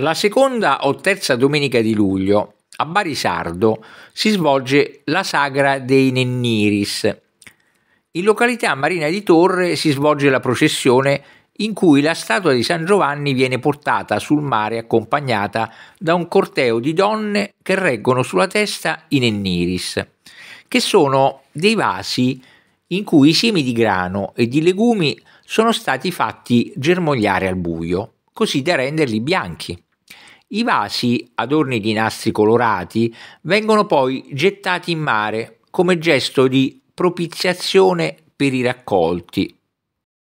La seconda o terza domenica di luglio a Barisardo si svolge la sagra dei Nenniris. In località Marina di Torre si svolge la processione in cui la statua di San Giovanni viene portata sul mare accompagnata da un corteo di donne che reggono sulla testa i Nenniris, che sono dei vasi in cui i semi di grano e di legumi sono stati fatti germogliare al buio, così da renderli bianchi. I vasi, adorni di nastri colorati, vengono poi gettati in mare come gesto di propiziazione per i raccolti.